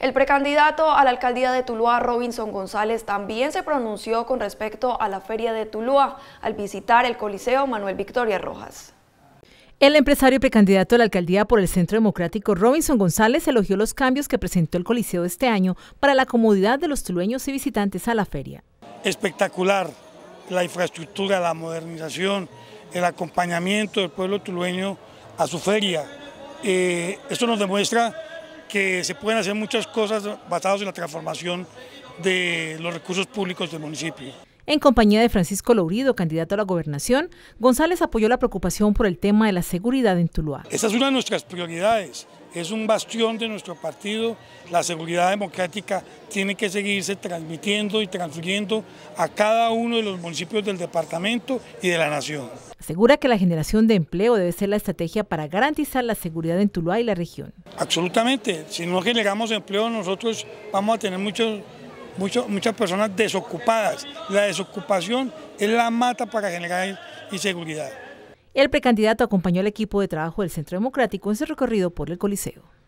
El precandidato a la alcaldía de Tuluá, Robinson González, también se pronunció con respecto a la feria de Tuluá al visitar el Coliseo Manuel Victoria Rojas. El empresario precandidato a la alcaldía por el Centro Democrático, Robinson González, elogió los cambios que presentó el Coliseo este año para la comodidad de los tulueños y visitantes a la feria. Espectacular la infraestructura, la modernización, el acompañamiento del pueblo tulueño a su feria. Eh, esto nos demuestra que se pueden hacer muchas cosas basadas en la transformación de los recursos públicos del municipio. En compañía de Francisco Lourido, candidato a la gobernación, González apoyó la preocupación por el tema de la seguridad en Tuluá. Esa es una de nuestras prioridades, es un bastión de nuestro partido. La seguridad democrática tiene que seguirse transmitiendo y transfiriendo a cada uno de los municipios del departamento y de la nación asegura que la generación de empleo debe ser la estrategia para garantizar la seguridad en Tuluá y la región. Absolutamente, si no generamos empleo nosotros vamos a tener muchos, muchas personas desocupadas. La desocupación es la mata para generar inseguridad. El precandidato acompañó al equipo de trabajo del Centro Democrático en su recorrido por el Coliseo.